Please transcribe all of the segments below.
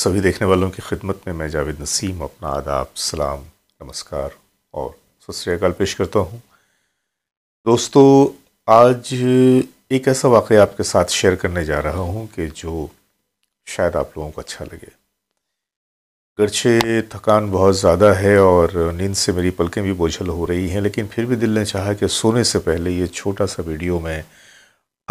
सभी देखने वालों की खिदमत में मैं जावेद नसीम अपना आदाब सलाम नमस्कार और सत्याकाल पेश करता हूँ दोस्तों आज एक ऐसा वाक़ आपके साथ शेयर करने जा रहा हूँ कि जो शायद आप लोगों को अच्छा लगे गर्चे थकान बहुत ज़्यादा है और नींद से मेरी पलकें भी बोझल हो रही हैं लेकिन फिर भी दिल ने चाहा कि सोने से पहले ये छोटा सा वीडियो मैं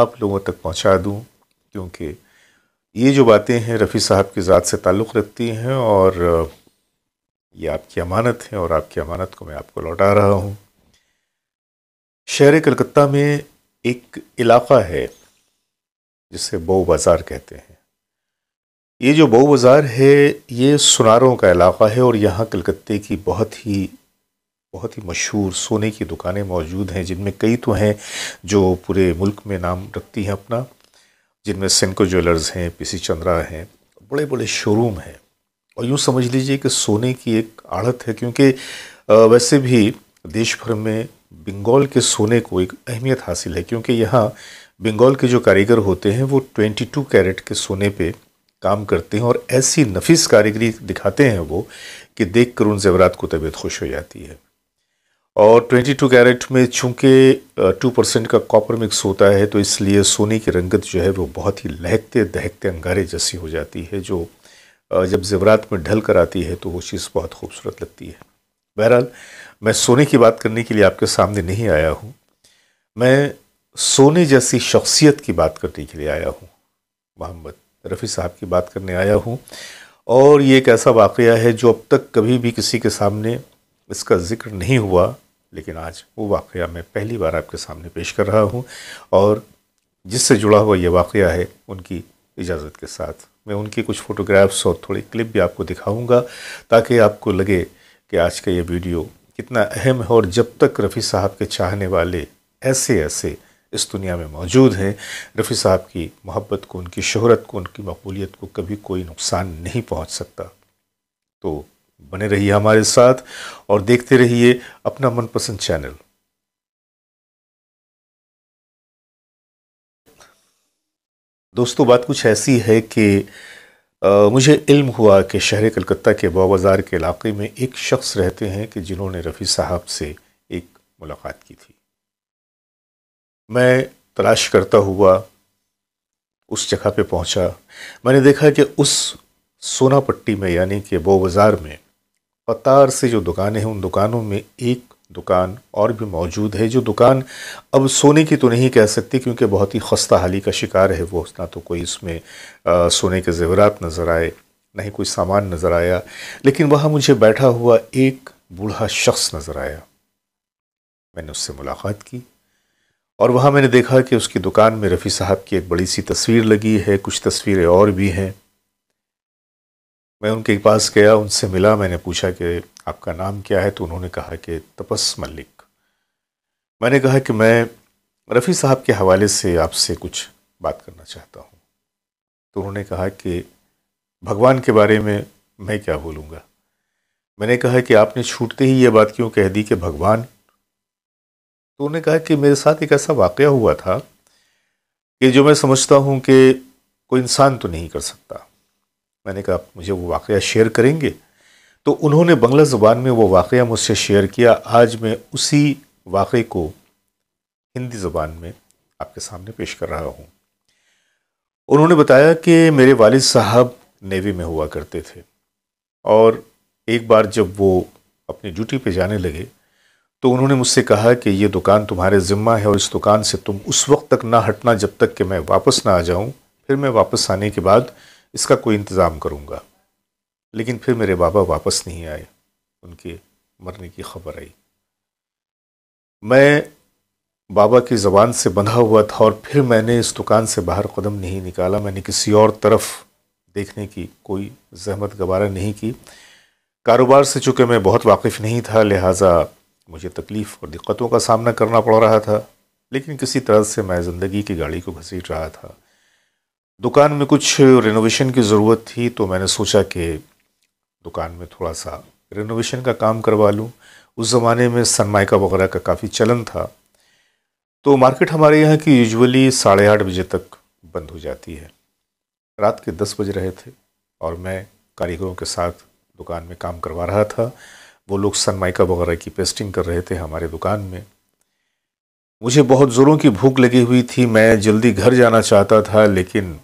आप लोगों तक पहुँचा दूँ क्योंकि ये जो बातें हैं रफ़ी साहब की ज़ात से ताल्लुक़ रखती हैं और ये आपकी अमानत है और आपकी अमानत को मैं आपको लौटा रहा हूँ शहर कलकत्ता में एक इलाक़ा है जिसे बऊ बाज़ार कहते हैं ये जो बऊ बाज़ार है ये सुनारों का इलाक़ा है और यहाँ कलकत्ते की बहुत ही बहुत ही मशहूर सोने की दुकानें मौजूद हैं जिनमें कई तो हैं जो पूरे मुल्क में नाम रखती हैं अपना जिनमें सिंको ज्वेलर्स हैं पीसी चंद्रा हैं बड़े बड़े शोरूम हैं और यूँ समझ लीजिए कि सोने की एक आड़त है क्योंकि वैसे भी देश भर में बंगाल के सोने को एक अहमियत हासिल है क्योंकि यहाँ बंगाल के जो कारीगर होते हैं वो 22 कैरेट के सोने पे काम करते हैं और ऐसी नफीस कारीगरी दिखाते हैं वो कि देख कर उन जेवरात को तबीयत खुश हो जाती है और 22 कैरेट में चूंकि 2 परसेंट का कॉपर मिक्स होता है तो इसलिए सोने की रंगत जो है वो बहुत ही लहकते दहकते अंगारे जैसी हो जाती है जो जब जेवरात में ढल कर आती है तो वो चीज़ बहुत खूबसूरत लगती है बहरहाल मैं सोने की बात करने के लिए आपके सामने नहीं आया हूँ मैं सोने जैसी शख्सियत की बात करने के लिए आया हूँ मोहम्मद रफ़ी साहब की बात करने आया हूँ और ये एक ऐसा वाक़ है जो अब तक कभी भी किसी के सामने इसका ज़िक्र नहीं हुआ लेकिन आज वो वाक़ मैं पहली बार आपके सामने पेश कर रहा हूँ और जिससे जुड़ा हुआ ये वाक़ है उनकी इजाज़त के साथ मैं उनकी कुछ फ़ोटोग्राफ्स और थोड़ी क्लिप भी आपको दिखाऊंगा ताकि आपको लगे कि आज का ये वीडियो कितना अहम है और जब तक रफ़ी साहब के चाहने वाले ऐसे ऐसे इस दुनिया में मौजूद हैं रफ़ी साहब की मोहब्बत को उनकी शहरत को उनकी मकबूलीत को कभी कोई नुकसान नहीं पहुंच सकता तो बने रहिए हमारे साथ और देखते रहिए अपना मनपसंद चैनल दोस्तों बात कुछ ऐसी है कि आ, मुझे इल्म हुआ कि शहर कलकत्ता के बाबाज़ार के इलाके में एक शख्स रहते हैं कि जिन्होंने रफ़ी साहब से एक मुलाकात की थी मैं तलाश करता हुआ उस जगह पे पहुंचा मैंने देखा कि उस सोनापट्टी में यानी कि बाज़ार में कतार से जो दुकानें हैं उन दुकानों में एक दुकान और भी मौजूद है जो दुकान अब सोने की तो नहीं कह सकती क्योंकि बहुत ही खस्ता हाली का शिकार है वो ना तो कोई इसमें सोने के जेवरात नज़र आए ना ही कोई सामान नज़र आया लेकिन वहाँ मुझे बैठा हुआ एक बूढ़ा शख्स नज़र आया मैंने उससे मुलाकात की और वहाँ मैंने देखा कि उसकी दुकान में रफ़ी साहब की एक बड़ी सी तस्वीर लगी है कुछ तस्वीरें और भी हैं मैं उनके पास गया उनसे मिला मैंने पूछा कि आपका नाम क्या है तो उन्होंने कहा कि तपस मल्लिक मैंने कहा कि मैं रफ़ी साहब के हवाले से आपसे कुछ बात करना चाहता हूँ तो उन्होंने कहा कि भगवान के बारे में मैं क्या बोलूँगा मैंने कहा कि आपने छूटते ही ये बात क्यों कह दी कि भगवान तो उन्होंने कहा कि मेरे साथ एक ऐसा वाक़ हुआ था कि जो मैं समझता हूँ कि कोई इंसान तो नहीं कर सकता मैंने कहा मुझे वो वाक़ शेयर करेंगे तो उन्होंने बंगला ज़ुबान में वो वाक़ मुझसे शेयर किया आज मैं उसी वाक़े को हिंदी ज़ुबान में आपके सामने पेश कर रहा हूँ उन्होंने बताया कि मेरे वालिद साहब नेवी में हुआ करते थे और एक बार जब वो अपनी ड्यूटी पे जाने लगे तो उन्होंने मुझसे कहा कि ये दुकान तुम्हारे ज़िम्मा है और इस दुकान से तुम उस वक्त तक ना हटना जब तक कि मैं वापस ना आ जाऊँ फिर मैं वापस आने के बाद इसका कोई इंतज़ाम करूँगा लेकिन फिर मेरे बाबा वापस नहीं आए उनके मरने की खबर आई मैं बाबा की ज़बान से बंधा हुआ था और फिर मैंने इस दुकान से बाहर कदम नहीं निकाला मैंने किसी और तरफ देखने की कोई जहमत गवारा नहीं की कारोबार से चूँकि मैं बहुत वाकिफ़ नहीं था लिहाजा मुझे तकलीफ़ और दिक्कतों का सामना करना पड़ रहा था लेकिन किसी तरह से मैं ज़िंदगी की गाड़ी को घसीट रहा था दुकान में कुछ रेनोवेशन की ज़रूरत थी तो मैंने सोचा कि दुकान में थोड़ा सा रेनोवेशन का काम करवा लूँ उस ज़माने में सनमाइका वगैरह का काफ़ी चलन था तो मार्केट हमारे यहाँ की यूजुअली साढ़े आठ बजे तक बंद हो जाती है रात के दस बज रहे थे और मैं कारीगरों के साथ दुकान में काम करवा रहा था वो लोग सनमाइका वगैरह की पेस्टिंग कर रहे थे हमारे दुकान में मुझे बहुत ज़ोरों की भूख लगी हुई थी मैं जल्दी घर जाना चाहता था लेकिन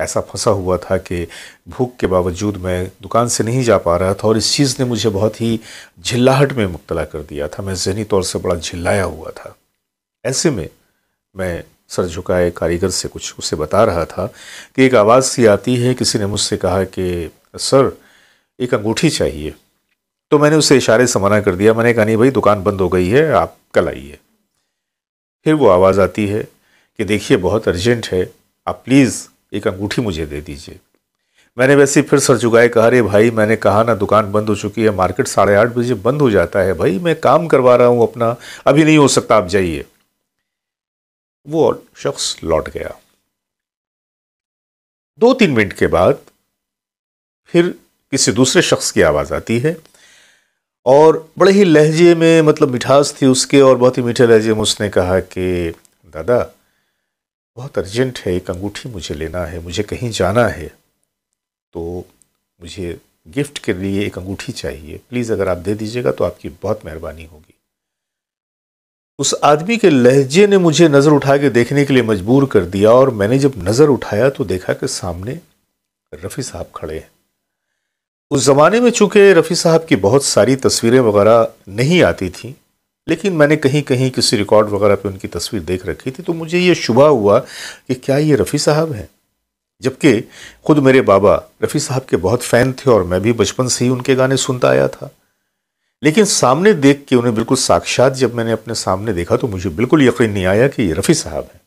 ऐसा फंसा हुआ था कि भूख के बावजूद मैं दुकान से नहीं जा पा रहा था और इस चीज़ ने मुझे बहुत ही झिल्लाहट में मुबतला कर दिया था मैं जहनी तौर से बड़ा झिल्लाया हुआ था ऐसे में मैं सर झुकाए कारीगर से कुछ उसे बता रहा था कि एक आवाज़ सी आती है किसी ने मुझसे कहा कि सर एक अंगूठी चाहिए तो मैंने उसे इशारे से मना कर दिया मैंने कहा नहीं भाई दुकान बंद हो गई है आप कल आइए फिर वो आवाज़ आती है कि देखिए बहुत अर्जेंट है आप प्लीज़ एक अंगूठी मुझे दे दीजिए मैंने वैसे फिर सर झुकाए कहा अरे भाई मैंने कहा ना दुकान बंद हो चुकी है मार्केट साढ़े आठ बजे बंद हो जाता है भाई मैं काम करवा रहा हूँ अपना अभी नहीं हो सकता आप जाइए वो शख्स लौट गया दो तीन मिनट के बाद फिर किसी दूसरे शख्स की आवाज़ आती है और बड़े ही लहजे में मतलब मिठास थी उसके और बहुत ही मीठे लहजे में उसने कहा कि दादा बहुत अर्जेंट है एक अंगूठी मुझे लेना है मुझे कहीं जाना है तो मुझे गिफ्ट के लिए एक अंगूठी चाहिए प्लीज़ अगर आप दे दीजिएगा तो आपकी बहुत मेहरबानी होगी उस आदमी के लहजे ने मुझे नज़र उठा के देखने के लिए मजबूर कर दिया और मैंने जब नज़र उठाया तो देखा कि सामने रफ़ी साहब खड़े हैं उस ज़माने में चूँकि रफ़ी साहब की बहुत सारी तस्वीरें वगैरह नहीं आती थीं लेकिन मैंने कहीं कहीं किसी रिकॉर्ड वगैरह पे उनकी तस्वीर देख रखी थी तो मुझे ये शुभ हुआ कि क्या ये रफ़ी साहब हैं जबकि ख़ुद मेरे बाबा रफ़ी साहब के बहुत फ़ैन थे और मैं भी बचपन से ही उनके गाने सुनता आया था लेकिन सामने देख के उन्हें बिल्कुल साक्षात जब मैंने अपने सामने देखा तो मुझे बिल्कुल यकीन नहीं आया कि ये रफ़ी साहब हैं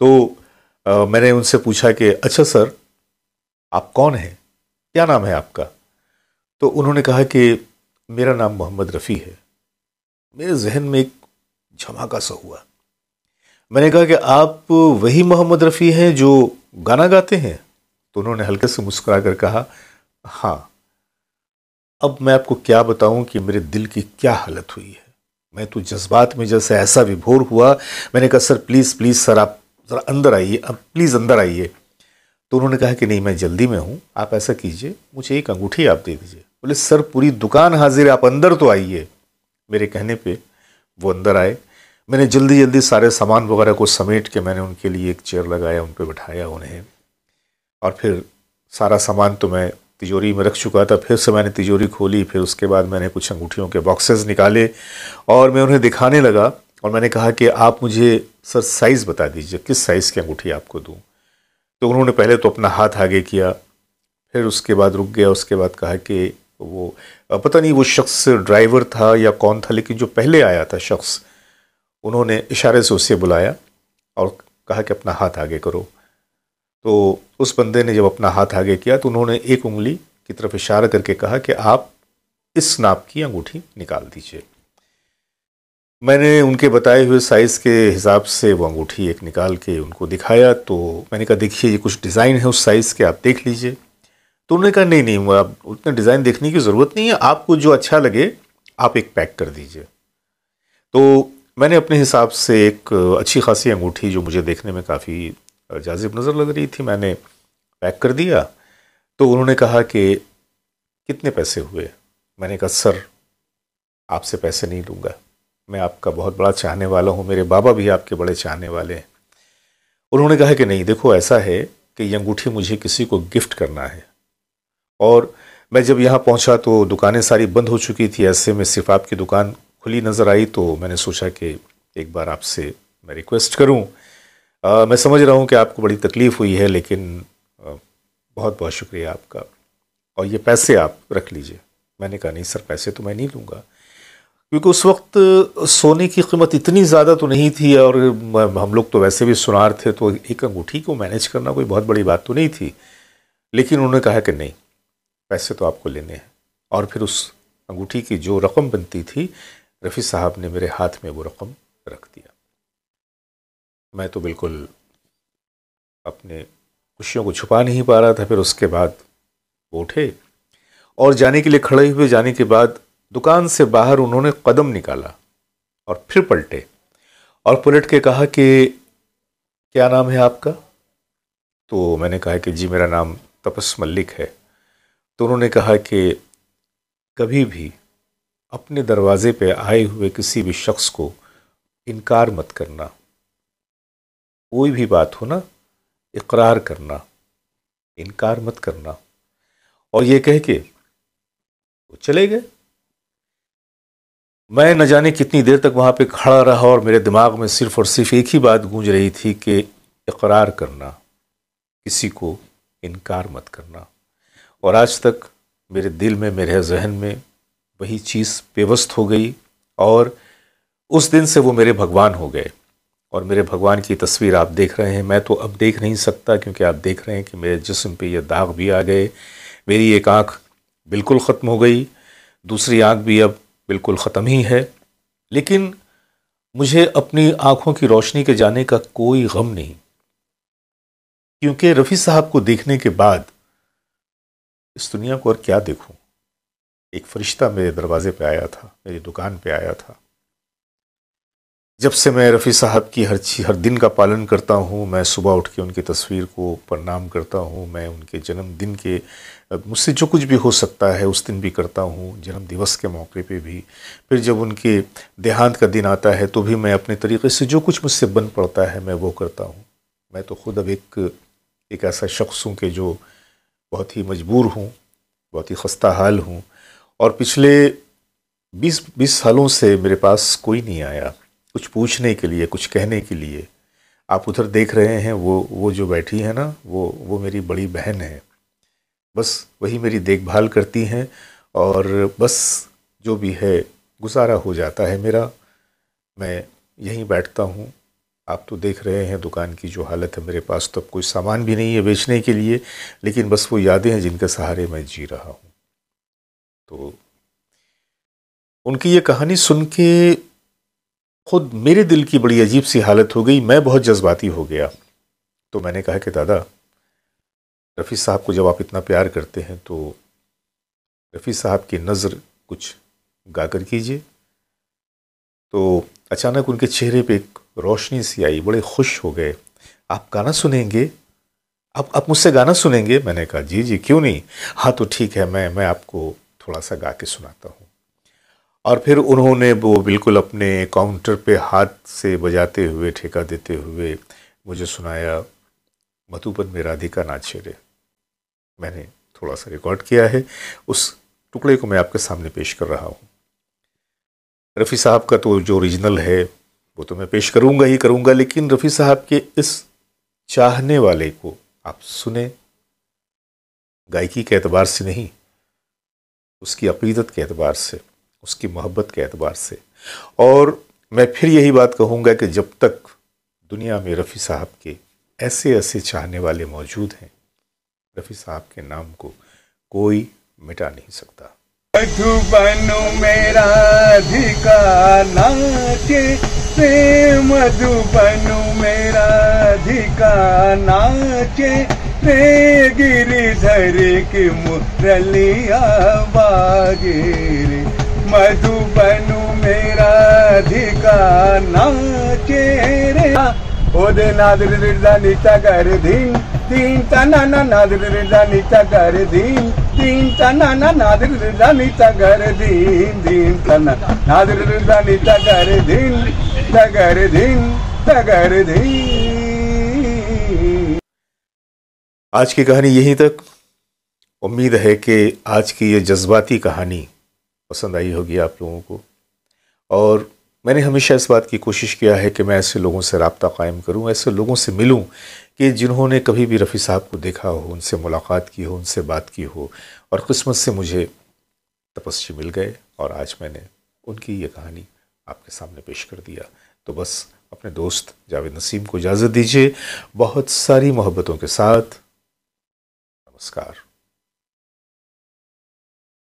तो आ, मैंने उनसे पूछा कि अच्छा सर आप कौन हैं क्या नाम है आपका तो उन्होंने कहा कि मेरा नाम मोहम्मद रफ़ी है मेरे जहन में एक झमाका सा हुआ मैंने कहा कि आप वही मोहम्मद रफ़ी हैं जो गाना गाते हैं तो उन्होंने हल्के से मुस्करा कर कहा हाँ अब मैं आपको क्या बताऊं कि मेरे दिल की क्या हालत हुई है मैं तो जज्बात में जैसे ऐसा विभोर हुआ मैंने कहा सर प्लीज़ प्लीज़ सर आप ज़रा अंदर आइए अब प्लीज़ अंदर आइए तो उन्होंने कहा कि नहीं मैं जल्दी में हूँ आप ऐसा कीजिए मुझे एक अंगूठी आप दे दीजिए बोले सर पूरी दुकान हाजिर है आप अंदर तो आइए मेरे कहने पे वो अंदर आए मैंने जल्दी जल्दी सारे सामान वगैरह को समेट के मैंने उनके लिए एक चेयर लगाया उन पर बैठाया उन्हें और फिर सारा सामान तो मैं तिजोरी में रख चुका था फिर से मैंने तिजोरी खोली फिर उसके बाद मैंने कुछ अंगूठियों के बॉक्सेस निकाले और मैं उन्हें दिखाने लगा और मैंने कहा कि आप मुझे सर साइज़ बता दीजिए किस साइज़ की अंगूठी आपको दूँ तो उन्होंने पहले तो अपना हाथ आगे किया फिर उसके बाद रुक गया उसके बाद कहा कि वो पता नहीं वो शख्स ड्राइवर था या कौन था लेकिन जो पहले आया था शख्स उन्होंने इशारे से उससे बुलाया और कहा कि अपना हाथ आगे करो तो उस बंदे ने जब अपना हाथ आगे किया तो उन्होंने एक उंगली की तरफ इशारा करके कहा कि आप इस नाप की अंगूठी निकाल दीजिए मैंने उनके बताए हुए साइज़ के हिसाब से वो अंगूठी एक निकाल के उनको दिखाया तो मैंने कहा देखिए ये कुछ डिज़ाइन है उस साइज़ के आप देख लीजिए तो उन्होंने कहा नहीं नहीं आप उतना डिज़ाइन देखने की ज़रूरत नहीं है आपको जो अच्छा लगे आप एक पैक कर दीजिए तो मैंने अपने हिसाब से एक अच्छी खासी अंगूठी जो मुझे देखने में काफ़ी जाजिब नज़र लग रही थी मैंने पैक कर दिया तो उन्होंने कहा कि कितने पैसे हुए मैंने कहा सर आपसे पैसे नहीं लूँगा मैं आपका बहुत बड़ा चाहने वाला हूँ मेरे बाबा भी आपके बड़े चाहने वाले हैं उन्होंने कहा कि नहीं देखो ऐसा है कि ये अंगूठी मुझे किसी को गिफ्ट करना है और मैं जब यहाँ पहुँचा तो दुकानें सारी बंद हो चुकी थी ऐसे में सिर्फ आपकी दुकान खुली नज़र आई तो मैंने सोचा कि एक बार आपसे मैं रिक्वेस्ट करूँ मैं समझ रहा हूँ कि आपको बड़ी तकलीफ़ हुई है लेकिन आ, बहुत बहुत शुक्रिया आपका और ये पैसे आप रख लीजिए मैंने कहा नहीं सर पैसे तो मैं नहीं लूँगा क्योंकि उस वक्त सोने की कीमत इतनी ज़्यादा तो नहीं थी और हम लोग तो वैसे भी सुनार थे तो एक अंगूठी को मैनेज करना कोई बहुत बड़ी बात तो नहीं थी लेकिन उन्होंने कहा कि नहीं पैसे तो आपको लेने हैं और फिर उस अंगूठी की जो रकम बनती थी रफ़ी साहब ने मेरे हाथ में वो रकम रख दिया मैं तो बिल्कुल अपने खुशियों को छुपा नहीं पा रहा था फिर उसके बाद वो उठे और जाने के लिए खड़े हुए जाने के बाद दुकान से बाहर उन्होंने कदम निकाला और फिर पलटे और पलट के कहा कि क्या नाम है आपका तो मैंने कहा कि जी मेरा नाम तपस मल्लिक है तो उन्होंने कहा कि कभी भी अपने दरवाजे पे आए हुए किसी भी शख्स को इनकार मत करना कोई भी बात हो ना इकरार करना इनकार मत करना और ये कह के वो चले गए मैं न जाने कितनी देर तक वहाँ पे खड़ा रहा और मेरे दिमाग में सिर्फ और सिर्फ एक ही बात गूंज रही थी कि इकरार करना किसी को इनकार मत करना और आज तक मेरे दिल में मेरे जहन में वही चीज़ व्यवस्थ हो गई और उस दिन से वो मेरे भगवान हो गए और मेरे भगवान की तस्वीर आप देख रहे हैं मैं तो अब देख नहीं सकता क्योंकि आप देख रहे हैं कि मेरे जिस्म पे ये दाग भी आ गए मेरी एक आँख बिल्कुल ख़त्म हो गई दूसरी आँख भी अब बिल्कुल ख़त्म ही है लेकिन मुझे अपनी आँखों की रोशनी के जाने का कोई गम नहीं क्योंकि रफ़ी साहब को देखने के बाद इस दुनिया को और क्या देखूं? एक फरिश्ता मेरे दरवाजे पे आया था मेरी दुकान पे आया था जब से मैं रफ़ी साहब की हर चीज हर दिन का पालन करता हूँ मैं सुबह उठ के उनकी तस्वीर को प्रणाम करता हूँ मैं उनके जन्मदिन के मुझसे जो कुछ भी हो सकता है उस दिन भी करता हूँ जन्म दिवस के मौके पे भी फिर जब उनके देहांत का दिन आता है तो भी मैं अपने तरीके से जो कुछ मुझसे बन पड़ता है मैं वो करता हूँ मैं तो खुद अब एक एक ऐसा शख्स हूँ कि जो बहुत ही मजबूर हूँ बहुत ही खस्ता हाल हूँ और पिछले बीस बीस सालों से मेरे पास कोई नहीं आया कुछ पूछने के लिए कुछ कहने के लिए आप उधर देख रहे हैं वो वो जो बैठी है ना वो वो मेरी बड़ी बहन है बस वही मेरी देखभाल करती हैं और बस जो भी है गुजारा हो जाता है मेरा मैं यहीं बैठता हूँ आप तो देख रहे हैं दुकान की जो हालत है मेरे पास तो अब कोई सामान भी नहीं है बेचने के लिए लेकिन बस वो यादें हैं जिनके सहारे मैं जी रहा हूँ तो उनकी ये कहानी सुन के खुद मेरे दिल की बड़ी अजीब सी हालत हो गई मैं बहुत जज्बाती हो गया तो मैंने कहा कि दादा रफ़ी साहब को जब आप इतना प्यार करते हैं तो रफ़ी साहब की नज़र कुछ गाकर कीजिए तो अचानक उनके चेहरे पे एक रोशनी सी आई बड़े खुश हो गए आप गाना सुनेंगे आप आप मुझसे गाना सुनेंगे मैंने कहा जी जी क्यों नहीं हाँ तो ठीक है मैं मैं आपको थोड़ा सा गा के सुनाता हूँ और फिर उन्होंने वो बिल्कुल अपने काउंटर पे हाथ से बजाते हुए ठेका देते हुए मुझे सुनाया मधुबन में राधिका रे मैंने थोड़ा सा रिकॉर्ड किया है उस टुकड़े को मैं आपके सामने पेश कर रहा हूँ रफ़ी साहब का तो जो ओरिजिनल है वो तो मैं पेश करूँगा ही करूँगा लेकिन रफ़ी साहब के इस चाहने वाले को आप सुने गायकी के एतबार से नहीं उसकी अकीदत के एतबार से उसकी मोहब्बत के एतबार से और मैं फिर यही बात कहूँगा कि जब तक दुनिया में रफ़ी साहब के ऐसे ऐसे चाहने वाले मौजूद हैं रफ़ी साहब के नाम को कोई मिटा नहीं सकता मधुबन मेरा अधिकाना से मधुबन मेरा अधिकाना के रे गिरिधर के मुरलिया बागेरे मधुबन मेरा अधिकाना के रे ओदे नादर नीचा कर दीन तीन तना नादर नीचा कर दीन आज की कहानी यहीं तक उम्मीद है कि आज की ये जज्बाती कहानी पसंद आई होगी आप लोगों को और मैंने हमेशा इस बात की कोशिश किया है कि मैं ऐसे लोगों से रबता कायम करूं ऐसे लोगों से मिलूं कि जिन्होंने कभी भी रफ़ी साहब को देखा हो उनसे मुलाकात की हो उनसे बात की हो और किस्मत से मुझे तपस्वी मिल गए और आज मैंने उनकी ये कहानी आपके सामने पेश कर दिया तो बस अपने दोस्त जावेद नसीम को इजाज़त दीजिए बहुत सारी मोहब्बतों के साथ नमस्कार